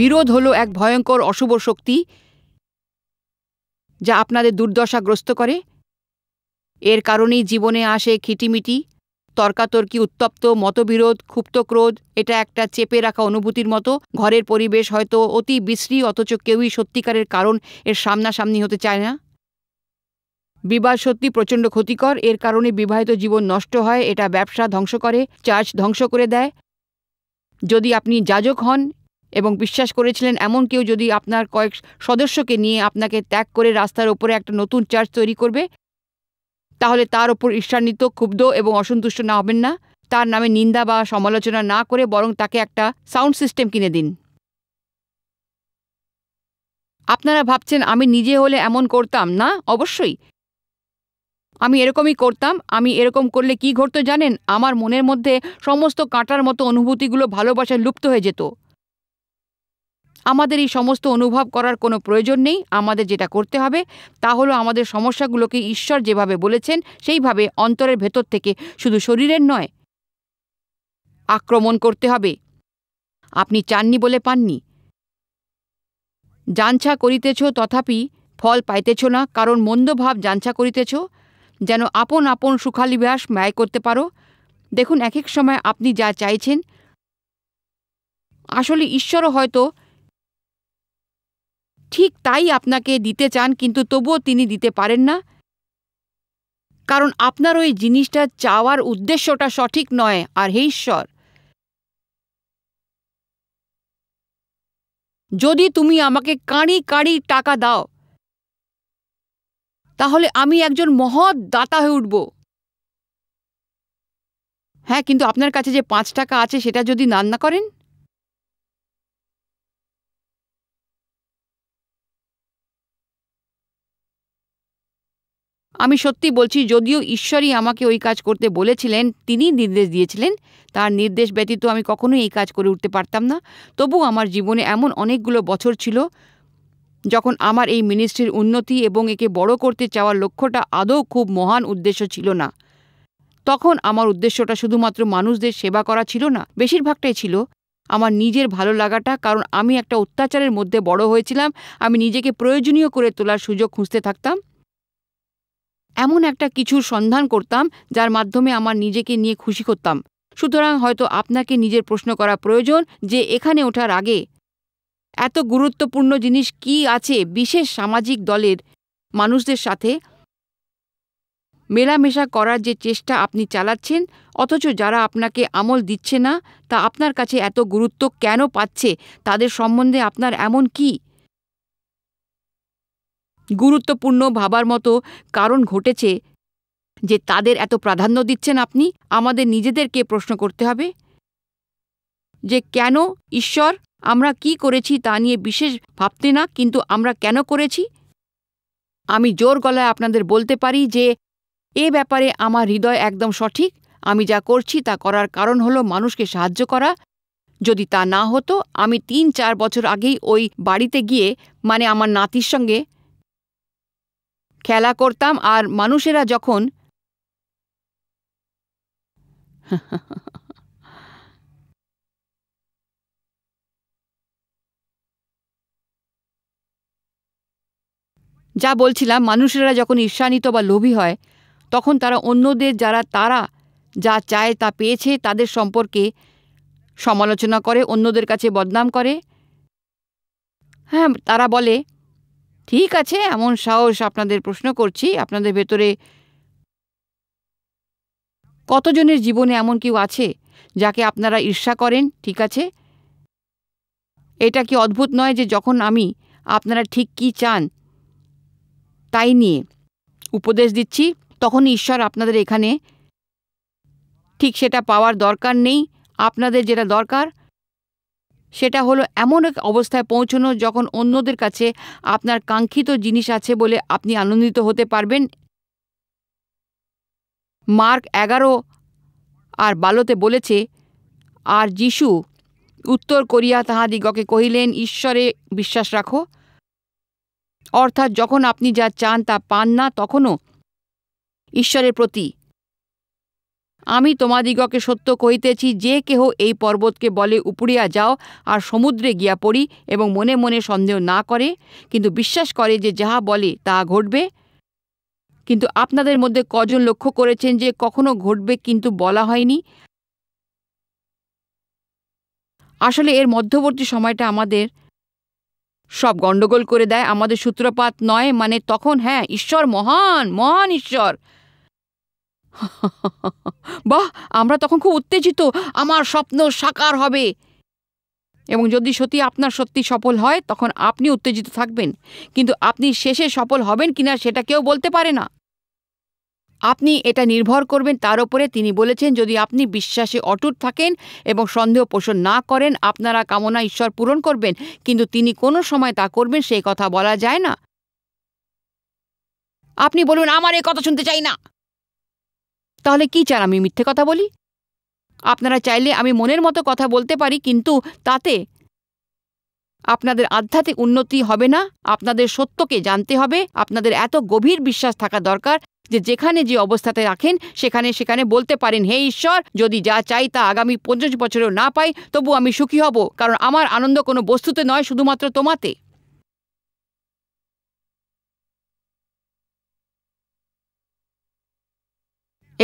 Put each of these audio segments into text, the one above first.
বিরোধ হলো এক ভয়ঙ্কর অশুভ শক্তি যা আপনাদের দুর্দশাগ্রস্ত করে এর কারণেই জীবনে আসে খিটিমিটি তর্কাতর্কি উত্তপ্ত মতবিরোধ ক্ষুপ্ত ক্রোধ এটা একটা চেপে রাখা অনুভূতির মতো ঘরের পরিবেশ হয়তো অতি বিশ্রী অথচ কেউই সত্যিকারের কারণ এর সামনাসামনি হতে চায় না বিবাহ সত্যি প্রচণ্ড ক্ষতিকর এর কারণে বিবাহিত জীবন নষ্ট হয় এটা ব্যবসা ধ্বংস করে চার্চ ধ্বংস করে দেয় যদি আপনি যাজক হন এবং বিশ্বাস করেছিলেন এমন কেউ যদি আপনার কয়েক সদস্যকে নিয়ে আপনাকে ত্যাগ করে রাস্তার ওপরে একটা নতুন চার্চ তৈরি করবে তাহলে তার ওপর ঈর্ষান্বিত ক্ষুব্ধ এবং অসন্তুষ্ট না হবেন না তার নামে নিন্দা বা সমালোচনা না করে বরং তাকে একটা সাউন্ড সিস্টেম কিনে দিন আপনারা ভাবছেন আমি নিজে হলে এমন করতাম না অবশ্যই আমি এরকমই করতাম আমি এরকম করলে কি ঘটতো জানেন আমার মনের মধ্যে সমস্ত কাঁটার মতো অনুভূতিগুলো ভালোবাসায় লুপ্ত হয়ে যেত আমাদের এই সমস্ত অনুভব করার কোনো প্রয়োজন নেই আমাদের যেটা করতে হবে তা হলো আমাদের সমস্যাগুলোকে ঈশ্বর যেভাবে বলেছেন সেইভাবে অন্তরের ভেতর থেকে শুধু শরীরের নয় আক্রমণ করতে হবে আপনি চাননি বলে পাননি যাঞ্ছা করিতেছ তথাপি ফল পাইতেছ না কারণ মন্দভাব যাঞ্ছা করিতেছ যেন আপন আপন সুখালিবাস ব্যয় করতে পারো দেখুন এক এক সময় আপনি যা চাইছেন আসলে ঈশ্বরও হয়তো ঠিক তাই আপনাকে দিতে চান কিন্তু তবুও তিনি দিতে পারেন না কারণ আপনার ওই জিনিসটা চাওয়ার উদ্দেশ্যটা সঠিক নয় আর হে ঈশ্বর যদি তুমি আমাকে কাঁড়ি কাঁড়ি টাকা দাও তাহলে আমি একজন মহৎ দাতা হয়ে উঠব হ্যাঁ কিন্তু আপনার কাছে যে পাঁচ টাকা আছে সেটা যদি নান্না করেন আমি সত্যি বলছি যদিও ঈশ্বরই আমাকে ওই কাজ করতে বলেছিলেন তিনি নির্দেশ দিয়েছিলেন তার নির্দেশ ব্যতীত আমি কখনোই এই কাজ করে উঠতে পারতাম না তবু আমার জীবনে এমন অনেকগুলো বছর ছিল যখন আমার এই মিনিস্ট্রির উন্নতি এবং একে বড় করতে চাওয়ার লক্ষ্যটা আদৌ খুব মহান উদ্দেশ্য ছিল না তখন আমার উদ্দেশ্যটা শুধুমাত্র মানুষদের সেবা করা ছিল না বেশিরভাগটাই ছিল আমার নিজের ভালো লাগাটা কারণ আমি একটা অত্যাচারের মধ্যে বড় হয়েছিলাম আমি নিজেকে প্রয়োজনীয় করে তোলার সুযোগ খুঁজতে থাকতাম এমন একটা কিছুর সন্ধান করতাম যার মাধ্যমে আমার নিজেকে নিয়ে খুশি করতাম সুতরাং হয়তো আপনাকে নিজের প্রশ্ন করা প্রয়োজন যে এখানে ওঠার আগে এত গুরুত্বপূর্ণ জিনিস কি আছে বিশেষ সামাজিক দলের মানুষদের সাথে মেলামেশা করার যে চেষ্টা আপনি চালাচ্ছেন অথচ যারা আপনাকে আমল দিচ্ছে না তা আপনার কাছে এত গুরুত্ব কেন পাচ্ছে তাদের সম্বন্ধে আপনার এমন কি গুরুত্বপূর্ণ ভাবার মতো কারণ ঘটেছে যে তাদের এত প্রাধান্য দিচ্ছেন আপনি আমাদের নিজেদেরকে প্রশ্ন করতে হবে যে কেন ঈশ্বর আমরা কি করেছি তা নিয়ে বিশেষ ভাবতে না কিন্তু আমরা কেন করেছি আমি জোর গলায় আপনাদের বলতে পারি যে এ ব্যাপারে আমার হৃদয় একদম সঠিক আমি যা করছি তা করার কারণ হলো মানুষকে সাহায্য করা যদি তা না হতো আমি তিন চার বছর আগেই ওই বাড়িতে গিয়ে মানে আমার নাতির সঙ্গে খেলা করতাম আর মানুষেরা যখন যা বলছিলাম মানুষেরা যখন ঈর্ষান্বিত বা লোভী হয় তখন তারা অন্যদের যারা তারা যা চায় তা পেয়েছে তাদের সম্পর্কে সমালোচনা করে অন্যদের কাছে বদনাম করে হ্যাঁ তারা বলে ঠিক আছে এমন সাহস আপনাদের প্রশ্ন করছি আপনাদের ভেতরে কতজনের জীবনে এমন কেউ আছে যাকে আপনারা ঈর্ষা করেন ঠিক আছে এটা কি অদ্ভুত নয় যে যখন আমি আপনারা ঠিক কি চান তাই নিয়ে উপদেশ দিচ্ছি তখন ঈশ্বর আপনাদের এখানে ঠিক সেটা পাওয়ার দরকার নেই আপনাদের যেটা দরকার সেটা হলো এমন এক অবস্থায় পৌঁছানো যখন অন্যদের কাছে আপনার কাঙ্ক্ষিত জিনিস আছে বলে আপনি আনন্দিত হতে পারবেন মার্ক এগারো আর বালোতে বলেছে আর যিশু উত্তর করিয়া তাহাদিগকে কহিলেন ঈশ্বরে বিশ্বাস রাখো অর্থাৎ যখন আপনি যা চান তা পান না তখনও ঈশ্বরের প্রতি আমি তোমাদিগকে সত্য কহিতেছি যে কেহ এই পর্বতকে বলে উপড়িয়া যাও আর সমুদ্রে গিয়া পড়ি এবং মনে মনে সন্দেহ না করে কিন্তু বিশ্বাস করে যে যাহা বলে তা ঘটবে কিন্তু আপনাদের মধ্যে কজন লক্ষ্য করেছেন যে কখনো ঘটবে কিন্তু বলা হয়নি আসলে এর মধ্যবর্তী সময়টা আমাদের সব গণ্ডগোল করে দেয় আমাদের সূত্রপাত নয় মানে তখন হ্যাঁ ঈশ্বর মহান মহান ঈশ্বর বাহ আমরা তখন খুব উত্তেজিত আমার স্বপ্ন সাকার হবে এবং যদি সত্যি আপনার সত্যি সফল হয় তখন আপনি উত্তেজিত থাকবেন কিন্তু আপনি শেষে সফল হবেন কিনা সেটা কেউ বলতে পারে না আপনি এটা নির্ভর করবেন তার উপরে তিনি বলেছেন যদি আপনি বিশ্বাসে অটুট থাকেন এবং সন্দেহ পোষণ না করেন আপনারা কামনা ঈশ্বর পূরণ করবেন কিন্তু তিনি কোনো সময় তা করবেন সেই কথা বলা যায় না আপনি বলুন আমার এ কথা শুনতে চাই না তাহলে কি চান আমি মিথ্যে কথা বলি আপনারা চাইলে আমি মনের মতো কথা বলতে পারি কিন্তু তাতে আপনাদের আধ্যাত্মিক উন্নতি হবে না আপনাদের সত্যকে জানতে হবে আপনাদের এত গভীর বিশ্বাস থাকা দরকার যে যেখানে যে অবস্থাতে রাখেন সেখানে সেখানে বলতে পারেন হে ঈশ্বর যদি যা চাই তা আগামী পঞ্চাশ বছরেও না পাই তবু আমি সুখী হব কারণ আমার আনন্দ কোনো বস্তুতে নয় শুধুমাত্র তোমাতে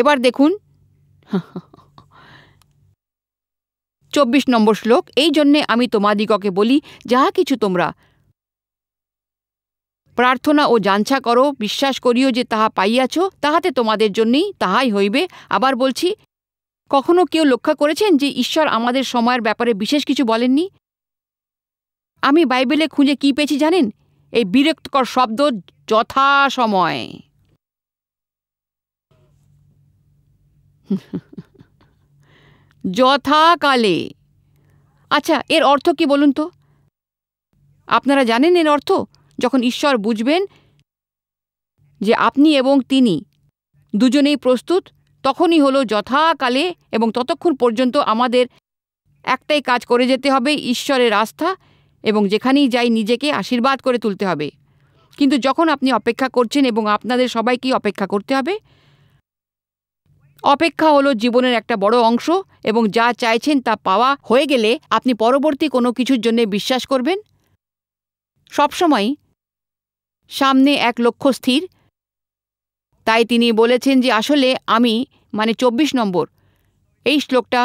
এবার দেখুন চব্বিশ নম্বর শ্লোক এই জন্যে আমি তোমাদিগকে বলি যাহা কিছু তোমরা প্রার্থনা ও জাঞ্ছা করো বিশ্বাস করিও যে তাহা পাইয়াছ তাহাতে তোমাদের জন্যই তাহাই হইবে আবার বলছি কখনো কেউ লক্ষ্য করেছেন যে ঈশ্বর আমাদের সময়ের ব্যাপারে বিশেষ কিছু বলেননি আমি বাইবেলে খুঁজে কি পেয়েছি জানেন এই বিরক্তকর শব্দ যথা সময় যথাকালে আচ্ছা এর অর্থ কি বলুন তো আপনারা জানেন এর অর্থ যখন ঈশ্বর বুঝবেন যে আপনি এবং তিনি দুজনেই প্রস্তুত তখনই হলো যথাকালে এবং ততক্ষণ পর্যন্ত আমাদের একটাই কাজ করে যেতে হবে ঈশ্বরের আস্থা এবং যেখানেই যাই নিজেকে আশীর্বাদ করে তুলতে হবে কিন্তু যখন আপনি অপেক্ষা করছেন এবং আপনাদের সবাইকেই অপেক্ষা করতে হবে অপেক্ষা হলো জীবনের একটা বড় অংশ এবং যা চাইছেন তা পাওয়া হয়ে গেলে আপনি পরবর্তী কোনো কিছুর জন্য বিশ্বাস করবেন সবসময় সামনে এক লক্ষ্য স্থির তাই তিনি বলেছেন যে আসলে আমি মানে চব্বিশ নম্বর এই শ্লোকটা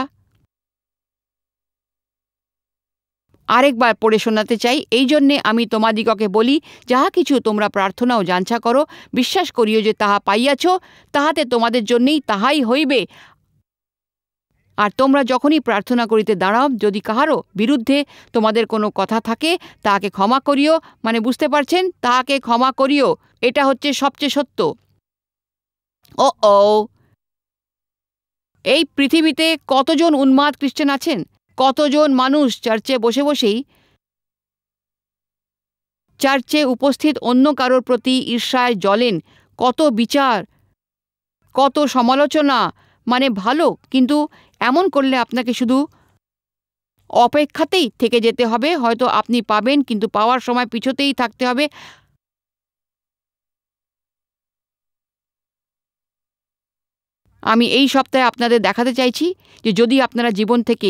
আরেকবার পড়ে শোনাতে চাই এই জন্যে আমি তোমাদিগকে বলি যাহা কিছু তোমরা প্রার্থনা ও জাঞ্ছা করো বিশ্বাস করিও যে তাহা পাইয়াছ তাহাতে তোমাদের জন্যেই তাহাই হইবে আর তোমরা যখনই প্রার্থনা করিতে দাঁড়াও যদি কাহারও বিরুদ্ধে তোমাদের কোনো কথা থাকে তাহাকে ক্ষমা করিও মানে বুঝতে পারছেন তাহাকে ক্ষমা করিও এটা হচ্ছে সবচেয়ে সত্য ও ও এই পৃথিবীতে কতজন উন্মাদ খ্রিস্টান আছেন কতজন মানুষ চার্চে বসে বসেই চার্চে উপস্থিত অন্য কারোর প্রতি ঈর্ষায় জ্বলেন কত বিচার কত সমালোচনা মানে ভালো কিন্তু এমন করলে আপনাকে শুধু অপেক্ষাতেই থেকে যেতে হবে হয়তো আপনি পাবেন কিন্তু পাওয়ার সময় পিছতেই থাকতে হবে আমি এই সপ্তাহে আপনাদের দেখাতে চাইছি যে যদি আপনারা জীবন থেকে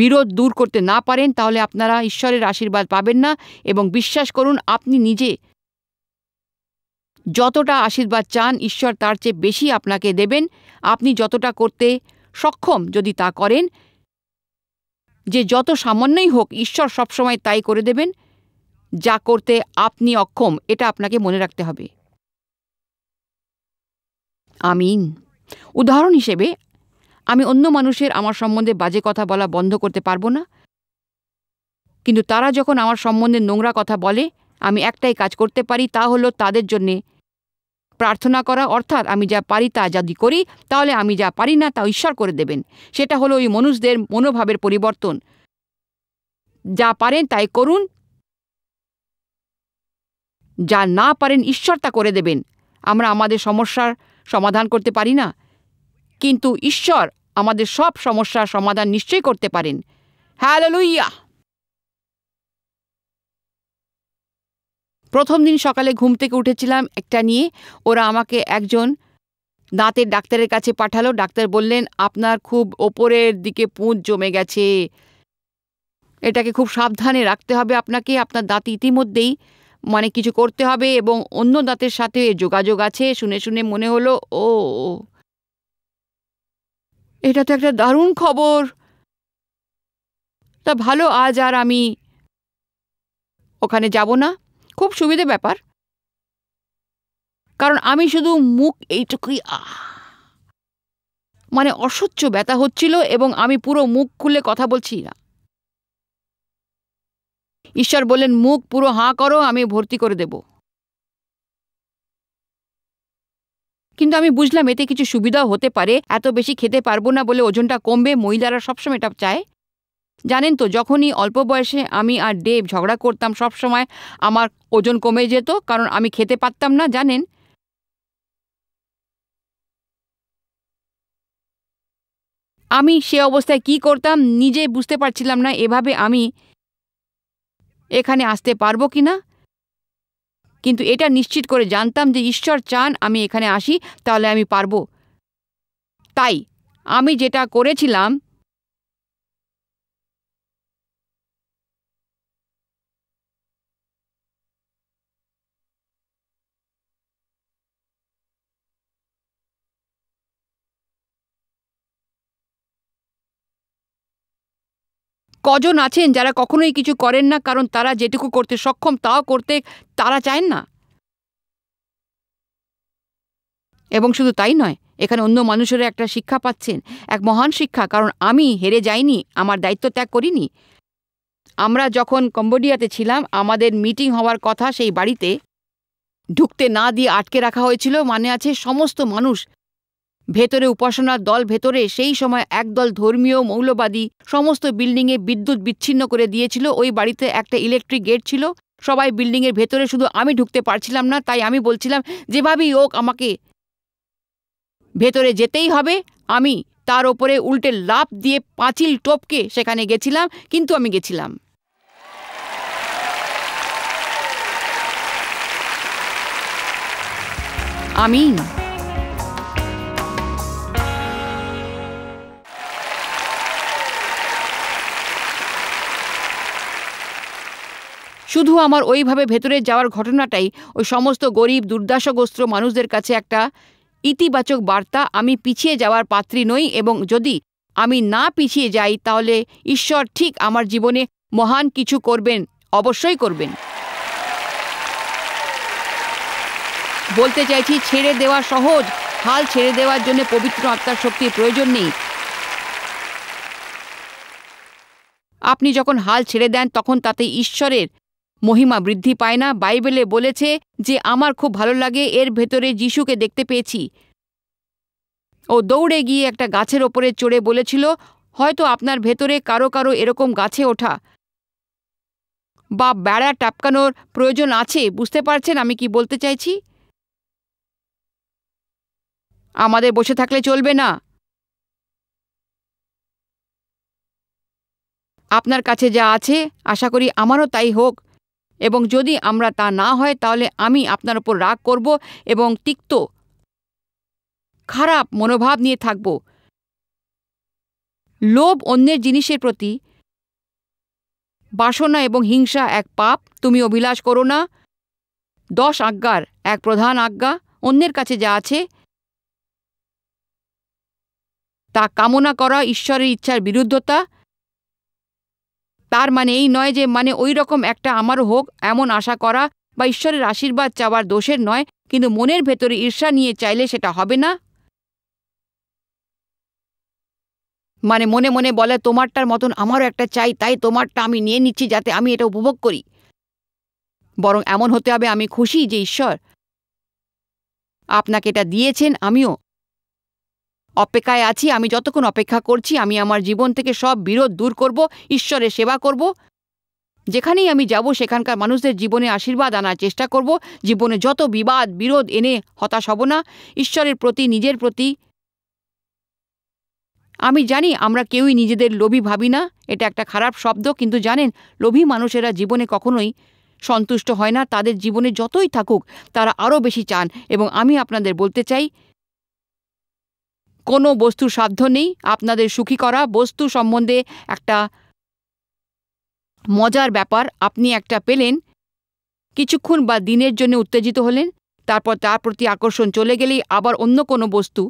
বিরোধ দূর করতে না পারেন তাহলে আপনারা ঈশ্বরের আশীর্বাদ পাবেন না এবং বিশ্বাস করুন আপনি নিজে যতটা আশীর্বাদ চান ঈশ্বর তার চেয়ে বেশি আপনাকে দেবেন আপনি যতটা করতে সক্ষম যদি তা করেন যে যত সামান্যই হোক ঈশ্বর সবসময় তাই করে দেবেন যা করতে আপনি অক্ষম এটা আপনাকে মনে রাখতে হবে আমিন উদাহরণ হিসেবে আমি অন্য মানুষের আমার সম্বন্ধে বাজে কথা বলা বন্ধ করতে পারবো না কিন্তু তারা যখন আমার সম্বন্ধে নোংরা কথা বলে আমি একটাই কাজ করতে পারি তা হলো তাদের জন্যে প্রার্থনা করা অর্থাৎ আমি যা পারি তা যদি করি তাহলে আমি যা পারি না তা ঈশ্বর করে দেবেন সেটা হলো ওই মানুষদের মনোভাবের পরিবর্তন যা পারেন তাই করুন যা না পারেন ঈশ্বর তা করে দেবেন আমরা আমাদের সমস্যার সমাধান করতে পারি না কিন্তু ঈশ্বর আমাদের সব সমস্যার সমাধান নিশ্চয়ই করতে পারেন হ্যালোলুইয়া প্রথম দিন সকালে ঘুম থেকে উঠেছিলাম একটা নিয়ে ওরা আমাকে একজন দাঁতের ডাক্তারের কাছে পাঠালো ডাক্তার বললেন আপনার খুব ওপরের দিকে পুঁজ জমে গেছে এটাকে খুব সাবধানে রাখতে হবে আপনাকে আপনার দাঁত ইতিমধ্যেই মানে কিছু করতে হবে এবং অন্য দাঁতের সাথে যোগাযোগ আছে শুনে শুনে মনে হলো ও এটা তো একটা দারুণ খবর তা ভালো আজ আর আমি ওখানে যাব না খুব সুবিধে ব্যাপার কারণ আমি শুধু মুখ এইটুকুই মানে অসহ্য ব্যথা হচ্ছিল এবং আমি পুরো মুখ খুলে কথা বলছি না ঈশ্বর বললেন মুখ পুরো হাঁ করো আমি ভর্তি করে দেবো কিন্তু আমি বুঝলাম এতে কিছু সুবিধাও হতে পারে এত বেশি খেতে পারবো না বলে ওজনটা কমবে মহিলারা সবসময় এটা চায় জানেন তো যখনই অল্প বয়সে আমি আর ডেভ ঝগড়া করতাম সব সময় আমার ওজন কমে যেত কারণ আমি খেতে পারতাম না জানেন আমি সে অবস্থায় কি করতাম নিজে বুঝতে পারছিলাম না এভাবে আমি এখানে আসতে পারবো কি না কিন্তু এটা নিশ্চিত করে জানতাম যে ঈশ্বর চান আমি এখানে আসি তাহলে আমি পারবো তাই আমি যেটা করেছিলাম কজন আছেন যারা কখনোই কিছু করেন না কারণ তারা যেটুকু করতে সক্ষম তাও করতে তারা চায় না এবং শুধু তাই নয় এখানে অন্য মানুষেরও একটা শিক্ষা পাচ্ছেন এক মহান শিক্ষা কারণ আমি হেরে যাইনি আমার দায়িত্ব ত্যাগ করিনি আমরা যখন কম্বোডিয়াতে ছিলাম আমাদের মিটিং হওয়ার কথা সেই বাড়িতে ঢুকতে না দিয়ে আটকে রাখা হয়েছিল মানে আছে সমস্ত মানুষ ভেতরে উপাসনার দল ভেতরে সেই সময় একদল ধর্মীয় মৌলবাদী সমস্ত বিল্ডিংয়ে বিদ্যুৎ বিচ্ছিন্ন করে দিয়েছিল ওই বাড়িতে একটা ইলেকট্রিক গেট ছিল সবাই বিল্ডিংয়ের ভেতরে শুধু আমি ঢুকতে পারছিলাম না তাই আমি বলছিলাম যেভাবেই হোক আমাকে ভেতরে যেতেই হবে আমি তার ওপরে উল্টে লাভ দিয়ে পাঁচিল টোপকে সেখানে গেছিলাম কিন্তু আমি গেছিলাম আমি শুধু আমার ওইভাবে ভেতরে যাওয়ার ঘটনাটাই ওই সমস্ত গরিব দুর্দশাগ্রস্ত মানুষদের কাছে একটা ইতিবাচক বার্তা আমি পিছিয়ে যাওয়ার পাত্রী নই এবং যদি আমি না পিছিয়ে যাই তাহলে ঈশ্বর ঠিক আমার জীবনে মহান কিছু করবেন অবশ্যই করবেন বলতে চাইছি ছেড়ে দেওয়া সহজ হাল ছেড়ে দেওয়ার জন্য পবিত্র আত্মার শক্তির প্রয়োজন নেই আপনি যখন হাল ছেড়ে দেন তখন তাতে ঈশ্বরের মহিমা বৃদ্ধি পায় না বাইবেলে বলেছে যে আমার খুব ভালো লাগে এর ভেতরে যিশুকে দেখতে পেয়েছি ও দৌড়ে গিয়ে একটা গাছের ওপরে চড়ে বলেছিল হয়তো আপনার ভেতরে কারো কারো এরকম গাছে ওঠা বা বেড়া টাপকানোর প্রয়োজন আছে বুঝতে পারছেন আমি কি বলতে চাইছি আমাদের বসে থাকলে চলবে না আপনার কাছে যা আছে আশা করি আমারও তাই হোক এবং যদি আমরা তা না হয় তাহলে আমি আপনার ওপর রাগ করব এবং তিক্ত খারাপ মনোভাব নিয়ে থাকব লোভ অন্যের জিনিসের প্রতি বাসনা এবং হিংসা এক পাপ তুমি অভিলাষ করো না দশ আজ্ঞার এক প্রধান আজ্ঞা অন্যের কাছে যা আছে তা কামনা করা ঈশ্বরের ইচ্ছার বিরুদ্ধতা তার মানে এই নয় যে মানে ওই রকম একটা আমারও হোক এমন আশা করা বা ঈশ্বরের আশীর্বাদ চাওয়ার দোষের নয় কিন্তু মনের ভেতরে ঈর্ষা নিয়ে চাইলে সেটা হবে না মানে মনে মনে বলে তোমারটার মতন আমারও একটা চাই তাই তোমারটা আমি নিয়ে নিচ্ছি যাতে আমি এটা উপভোগ করি বরং এমন হতে হবে আমি খুশি যে ঈশ্বর আপনাকে এটা দিয়েছেন আমিও অপেক্ষায় আছি আমি যতক্ষণ অপেক্ষা করছি আমি আমার জীবন থেকে সব বিরোধ দূর করব ঈশ্বরের সেবা করব যেখানেই আমি যাব সেখানকার মানুষদের জীবনে আশীর্বাদ আনার চেষ্টা করব জীবনে যত বিবাদ বিরোধ এনে হতাশ হব না ঈশ্বরের প্রতি নিজের প্রতি আমি জানি আমরা কেউই নিজেদের লোভী ভাবি না এটা একটা খারাপ শব্দ কিন্তু জানেন লোভী মানুষেরা জীবনে কখনোই সন্তুষ্ট হয় না তাদের জীবনে যতই থাকুক তারা আরও বেশি চান এবং আমি আপনাদের বলতে চাই কোনো বস্তু সাধ্য নেই আপনাদের সুখী করা বস্তু সম্বন্ধে একটা মজার ব্যাপার আপনি একটা পেলেন কিছুক্ষণ বা দিনের জন্য উত্তেজিত হলেন তারপর তার প্রতি আকর্ষণ চলে গেলেই আবার অন্য কোনো বস্তু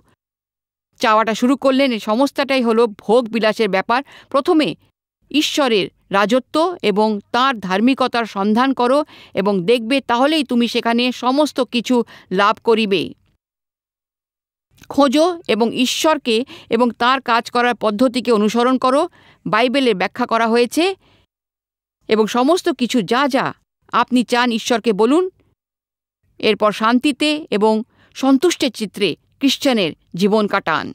চাওয়াটা শুরু করলেন এই সমস্যাটাই হলো ভোগ বিলাসের ব্যাপার প্রথমে ঈশ্বরের রাজত্ব এবং তার ধার্মিকতার সন্ধান করো এবং দেখবে তাহলেই তুমি সেখানে সমস্ত কিছু লাভ করিবে খোঁজো এবং ঈশ্বরকে এবং তার কাজ করার পদ্ধতিকে অনুসরণ করো বাইবেলে ব্যাখ্যা করা হয়েছে এবং সমস্ত কিছু যা যা আপনি চান ঈশ্বরকে বলুন এরপর শান্তিতে এবং সন্তুষ্টের চিত্রে খ্রিশ্চানের জীবন কাটান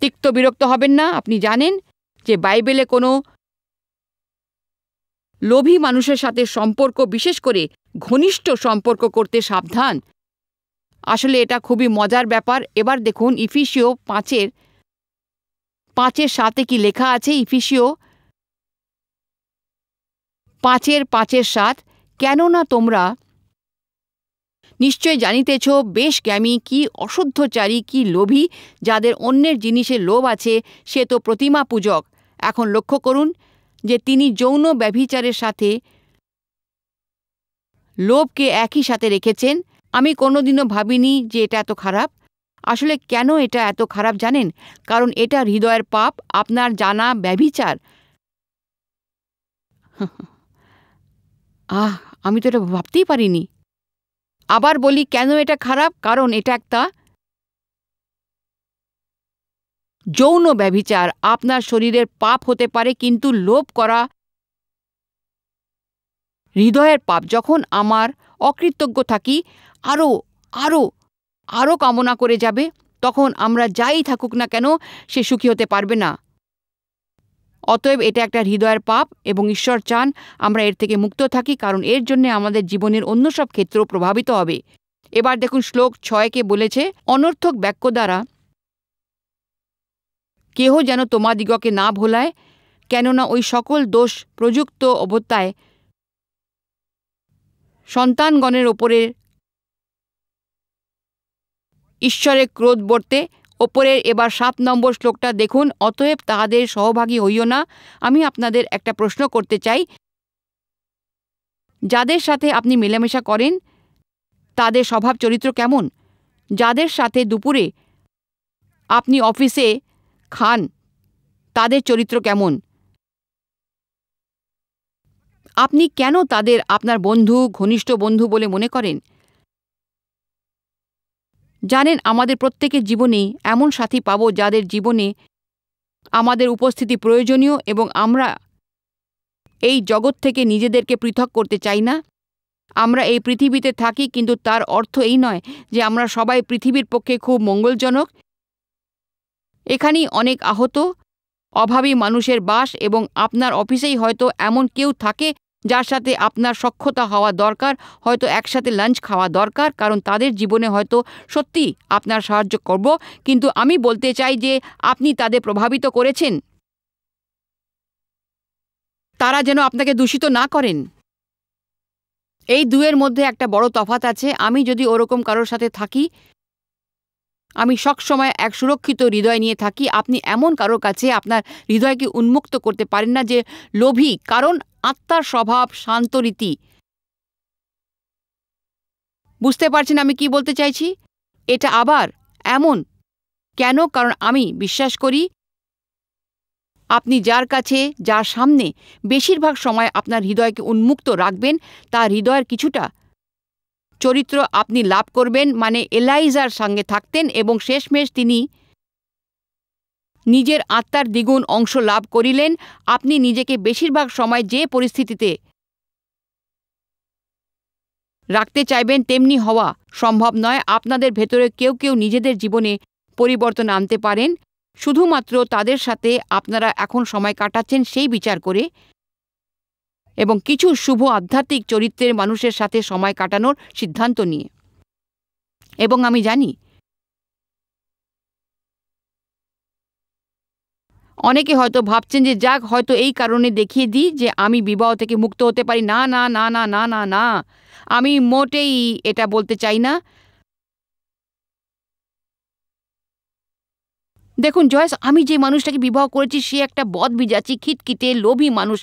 তিক্ত বিরক্ত হবেন না আপনি জানেন যে বাইবেলে কোনো লোভী মানুষের সাথে সম্পর্ক বিশেষ করে ঘনিষ্ঠ সম্পর্ক করতে সাবধান আসলে এটা খুবই মজার ব্যাপার এবার দেখুন ইফিসিও পাঁচের পাঁচের সাথে কি লেখা আছে ইফিসিও পাঁচের পাঁচের সাত কেননা তোমরা নিশ্চয় জানিতেছ বেশ জ্ঞামী কি অশুদ্ধচারী কি লোভী যাদের অন্যের জিনিসে লোভ আছে সে তো প্রতিমা পূজক এখন লক্ষ্য করুন যে তিনি যৌন ব্যভিচারের সাথে লোভকে একই সাথে রেখেছেন আমি কোনোদিনও ভাবিনি যে এটা এত খারাপ আসলে কেন এটা এত খারাপ জানেন কারণ এটা হৃদয়ের পাপ আপনার জানা ব্যভিচার আহ আমি তো এটা ভাবতেই পারিনি আবার বলি কেন এটা খারাপ কারণ এটা একটা যৌন ব্যভিচার আপনার শরীরের পাপ হতে পারে কিন্তু লোভ করা হৃদয়ের পাপ যখন আমার অকৃতজ্ঞ থাকি আরও আরও আরও কামনা করে যাবে তখন আমরা যাই থাকুক না কেন সে সুখী হতে পারবে না অতএব এটা একটা হৃদয়ের পাপ এবং ঈশ্বর চান আমরা এর থেকে মুক্ত থাকি কারণ এর জন্য আমাদের জীবনের অন্য সব ক্ষেত্র প্রভাবিত হবে এবার দেখুন শ্লোক ছয়কে বলেছে অনর্থক বাক্য দ্বারা কেহ যেন তোমাদিগকে না ভোলায় কেননা ওই সকল দোষ প্রযুক্ত অবত্যায় সন্তানগণের ওপরে ঈশ্বরের ক্রোধ বর্তে ওপরের এবার সাত নম্বর শ্লোকটা দেখুন অতএব তাহাদের সহভাগী হইও না আমি আপনাদের একটা প্রশ্ন করতে চাই যাদের সাথে আপনি মেলামেশা করেন তাদের স্বভাব চরিত্র কেমন যাদের সাথে দুপুরে আপনি অফিসে খান তাদের চরিত্র কেমন আপনি কেন তাদের আপনার বন্ধু ঘনিষ্ঠ বন্ধু বলে মনে করেন জানেন আমাদের প্রত্যেকের জীবনে এমন সাথী পাব যাদের জীবনে আমাদের উপস্থিতি প্রয়োজনীয় এবং আমরা এই জগৎ থেকে নিজেদেরকে পৃথক করতে চাই না আমরা এই পৃথিবীতে থাকি কিন্তু তার অর্থ এই নয় যে আমরা সবাই পৃথিবীর পক্ষে খুব মঙ্গলজনক এখানেই অনেক আহত অভাবী মানুষের বাস এবং আপনার অফিসেই হয়তো এমন কেউ থাকে যার সাথে আপনার সক্ষতা হওয়া দরকার হয়তো একসাথে লাঞ্চ খাওয়া দরকার কারণ তাদের জীবনে হয়তো সত্যি আপনার সাহায্য করব কিন্তু আমি বলতে চাই যে আপনি তাদের প্রভাবিত করেছেন তারা যেন আপনাকে দূষিত না করেন এই দুয়ের মধ্যে একটা বড় তফাত আছে আমি যদি ওরকম কারোর সাথে থাকি আমি সবসময় এক সুরক্ষিত হৃদয় নিয়ে থাকি আপনি এমন কারোর কাছে আপনার হৃদয়কে উন্মুক্ত করতে পারেন না যে লোভী কারণ আত্মার স্বভাব শান্ত রীতি বুঝতে পারছেন আমি কি বলতে চাইছি এটা আবার এমন কেন কারণ আমি বিশ্বাস করি আপনি যার কাছে যার সামনে বেশিরভাগ সময় আপনার হৃদয়কে উন্মুক্ত রাখবেন তার হৃদয়ের কিছুটা চরিত্র আপনি লাভ করবেন মানে এলাইজার সঙ্গে থাকতেন এবং শেষমেশ তিনি নিজের আত্মার দ্বিগুণ অংশ লাভ করিলেন আপনি নিজেকে বেশিরভাগ সময় যে পরিস্থিতিতে রাখতে চাইবেন তেমনি হওয়া সম্ভব নয় আপনাদের ভেতরে কেউ কেউ নিজেদের জীবনে পরিবর্তন আনতে পারেন শুধুমাত্র তাদের সাথে আপনারা এখন সময় কাটাচ্ছেন সেই বিচার করে এবং কিছু শুভ আধ্যাত্মিক চরিত্রের মানুষের সাথে সময় কাটানোর সিদ্ধান্ত নিয়ে এবং আমি জানি অনেকে হয়তো ভাবছেন যে যাক হয়তো এই কারণে দেখিয়ে দিই যে আমি বিবাহ থেকে মুক্ত হতে পারি না না না না না না না আমি মোটেই এটা বলতে চাই না দেখুন জয়েস আমি যে মানুষটাকে বিবাহ করেছি সে একটা বদবিজাচি খিটখিটে লোভী মানুষ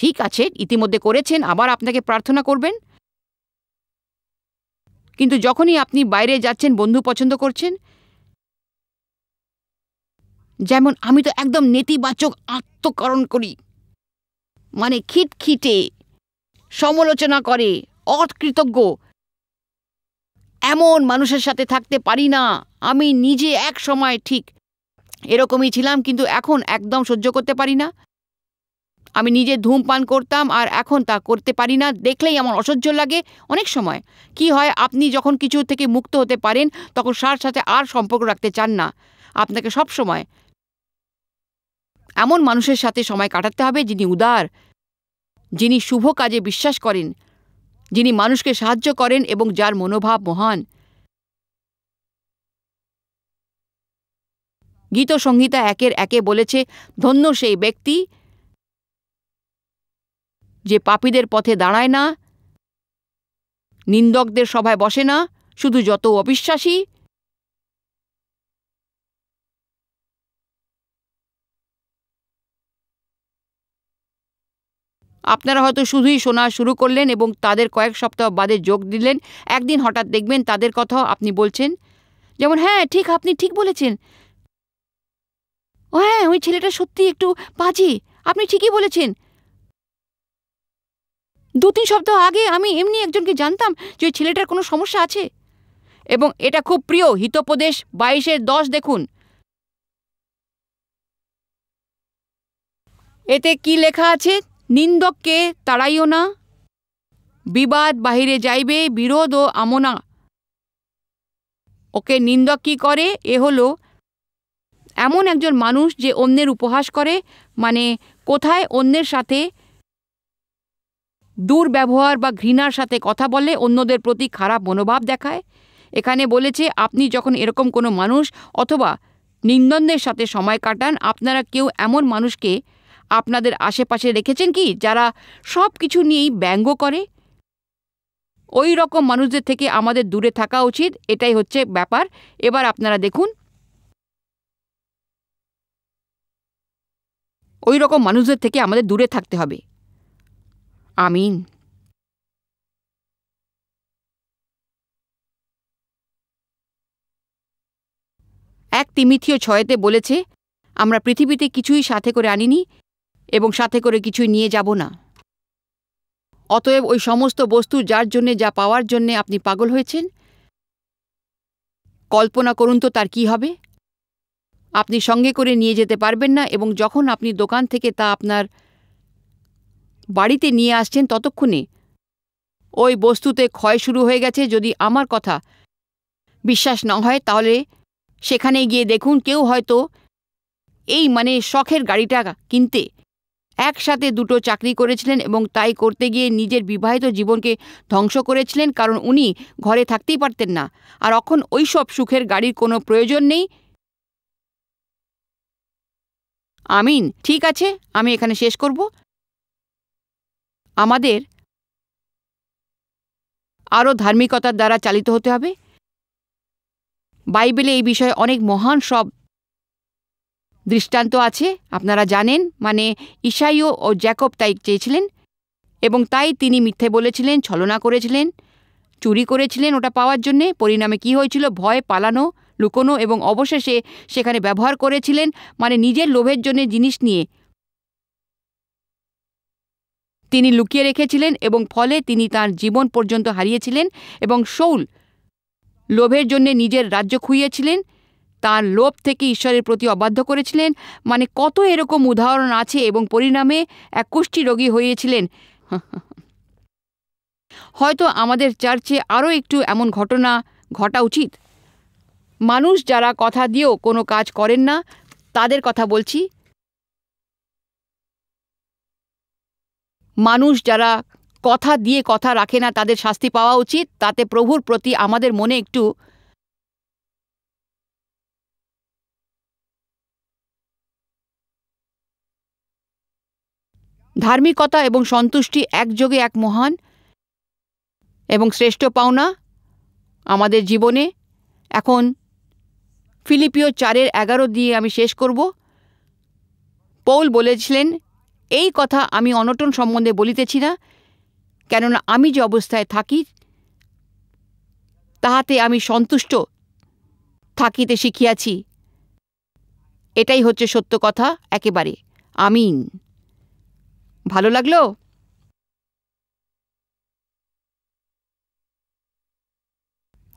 ঠিক আছে ইতিমধ্যে করেছেন আবার আপনাকে প্রার্থনা করবেন কিন্তু যখনই আপনি বাইরে যাচ্ছেন বন্ধু পছন্দ করছেন যেমন আমি তো একদম নেতিবাচক আত্মকরণ করি মানে খিটখিটে সমালোচনা করে অকৃতজ্ঞ এমন মানুষের সাথে থাকতে পারি না আমি নিজে এক সময় ঠিক এরকমই ছিলাম কিন্তু এখন একদম সহ্য করতে পারি না আমি নিজে ধূমপান করতাম আর এখন তা করতে পারি না দেখলেই আমার অসহ্য লাগে অনেক সময় কি হয় আপনি যখন কিছু থেকে মুক্ত হতে পারেন তখন সার সাথে আর সম্পর্ক রাখতে চান না আপনাকে সব সময় এমন মানুষের সাথে সময় কাটাতে হবে যিনি উদার যিনি শুভ কাজে বিশ্বাস করেন যিনি মানুষকে সাহায্য করেন এবং যার মনোভাব মহান সংহিতা একের একে বলেছে ধন্য সেই ব্যক্তি যে পাপীদের পথে দাঁড়ায় না নিন্দকদের সভায় বসে না শুধু যত অবিশ্বাসী আপনারা হয়তো শুধুই শোনা শুরু করলেন এবং তাদের কয়েক সপ্তাহ বাদে যোগ দিলেন একদিন হঠাৎ দেখবেন তাদের কথা আপনি বলছেন যেমন হ্যাঁ ঠিক আপনি ঠিক বলেছেন ও হ্যাঁ ওই ছেলেটা সত্যি একটু পাজি আপনি ঠিকই বলেছেন দু তিন সপ্তাহ আগে আমি এমনি একজনকে জানতাম যে ছেলেটার কোনো সমস্যা আছে এবং এটা খুব প্রিয় হিতোপদেশ বাইশের দশ দেখুন এতে কি লেখা আছে নিন্দককে তাড়াইও না বিবাদ বাহিরে যাইবে বিরোধ ও আমনা ওকে নিন্দক কি করে এ হলো এমন একজন মানুষ যে অন্যের উপহাস করে মানে কোথায় অন্যের সাথে দুর্ব্যবহার বা ঘৃণার সাথে কথা বলে অন্যদের প্রতি খারাপ মনোভাব দেখায় এখানে বলেছে আপনি যখন এরকম কোনো মানুষ অথবা নিন্দনদের সাথে সময় কাটান আপনারা কেউ এমন মানুষকে আপনাদের আশেপাশে রেখেছেন কি যারা সব কিছু নিয়েই ব্যঙ্গ করে ওই রকম মানুষদের থেকে আমাদের দূরে থাকা উচিত এটাই হচ্ছে ব্যাপার এবার আপনারা দেখুন ওই রকম মানুষদের থেকে আমাদের দূরে থাকতে হবে আমিন এক তিমিথিও ছয়েতে বলেছে আমরা পৃথিবীতে কিছুই সাথে করে আনিনি এবং সাথে করে কিছুই নিয়ে যাব না অতএব ওই সমস্ত বস্তু যার জন্যে যা পাওয়ার জন্যে আপনি পাগল হয়েছেন কল্পনা করুন তো তার কি হবে আপনি সঙ্গে করে নিয়ে যেতে পারবেন না এবং যখন আপনি দোকান থেকে তা আপনার বাড়িতে নিয়ে আসছেন ততক্ষণে ওই বস্তুতে ক্ষয় শুরু হয়ে গেছে যদি আমার কথা বিশ্বাস না হয় তাহলে সেখানে গিয়ে দেখুন কেউ হয়তো এই মানে শখের গাড়িটা কিনতে একসাথে দুটো চাকরি করেছিলেন এবং তাই করতে গিয়ে নিজের বিবাহিত জীবনকে ধ্বংস করেছিলেন কারণ উনি ঘরে থাকতেই পারতেন না আর এখন ওইসব সুখের গাড়ির কোনো প্রয়োজন নেই আমিন ঠিক আছে আমি এখানে শেষ করব আমাদের আরও ধার্মিকতার দ্বারা চালিত হতে হবে বাইবেলে এই বিষয়ে অনেক মহান সব দৃষ্টান্ত আছে আপনারা জানেন মানে ঈশাইও ও জ্যাকব তাই চেয়েছিলেন এবং তাই তিনি মিথ্যে বলেছিলেন ছলনা করেছিলেন চুরি করেছিলেন ওটা পাওয়ার জন্যে পরিণামে কি হয়েছিল ভয় পালানো লুকোনো এবং অবশেষে সেখানে ব্যবহার করেছিলেন মানে নিজের লোভের জন্য জিনিস নিয়ে তিনি লুকিয়ে রেখেছিলেন এবং ফলে তিনি তার জীবন পর্যন্ত হারিয়েছিলেন এবং শৌল লোভের জন্যে নিজের রাজ্য খুইয়েছিলেন তার লোভ থেকে ঈশ্বরের প্রতি অবাধ্য করেছিলেন মানে কত এরকম উদাহরণ আছে এবং পরিণামে এক কুষ্টি রোগী হয়েছিলেন হয়তো আমাদের চার্চে আরও একটু এমন ঘটনা ঘটা উচিত মানুষ যারা কথা দিয়েও কোনো কাজ করেন না তাদের কথা বলছি মানুষ যারা কথা দিয়ে কথা রাখে না তাদের শাস্তি পাওয়া উচিত তাতে প্রভুর প্রতি আমাদের মনে একটু ধার্মিকতা এবং সন্তুষ্টি একযোগে এক মহান এবং শ্রেষ্ঠ পাওনা আমাদের জীবনে এখন ফিলিপিও চারের এগারো দিয়ে আমি শেষ করব পৌল বলেছিলেন এই কথা আমি অনটন সম্বন্ধে বলিতেছি না কেননা আমি যে অবস্থায় থাকি তাহাতে আমি সন্তুষ্ট থাকিতে শিখিয়াছি এটাই হচ্ছে সত্য কথা একেবারে আমিন ভালো লাগলো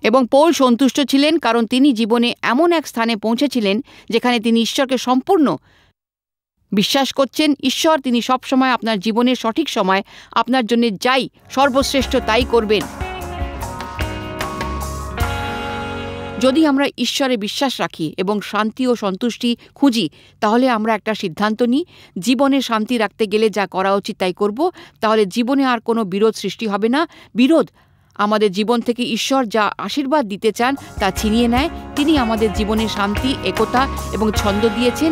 এবং পৌল সন্তুষ্ট ছিলেন কারণ তিনি জীবনে এমন এক স্থানে পৌঁছেছিলেন যেখানে তিনি ঈশ্বরকে সম্পূর্ণ বিশ্বাস করছেন ঈশ্বর তিনি সবসময় আপনার জীবনের সঠিক সময় আপনার জন্য যাই সর্বশ্রেষ্ঠ তাই করবেন যদি আমরা ঈশ্বরে বিশ্বাস রাখি এবং শান্তি ও সন্তুষ্টি খুঁজি তাহলে আমরা একটা সিদ্ধান্ত নিই জীবনে শান্তি রাখতে গেলে যা করা উচিত তাই করব তাহলে জীবনে আর কোনো বিরোধ সৃষ্টি হবে না বিরোধ আমাদের জীবন থেকে ঈশ্বর যা আশীর্বাদ দিতে চান তা ছিনিয়ে নেয় তিনি আমাদের জীবনে শান্তি একতা এবং ছন্দ দিয়েছেন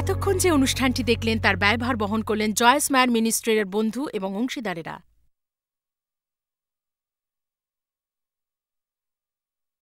এতক্ষণ যে অনুষ্ঠানটি দেখলেন তার ব্যয়ভার বহন করলেন জয়স ম্যান মিনিস্ট্রির বন্ধু এবং অংশীদারেরা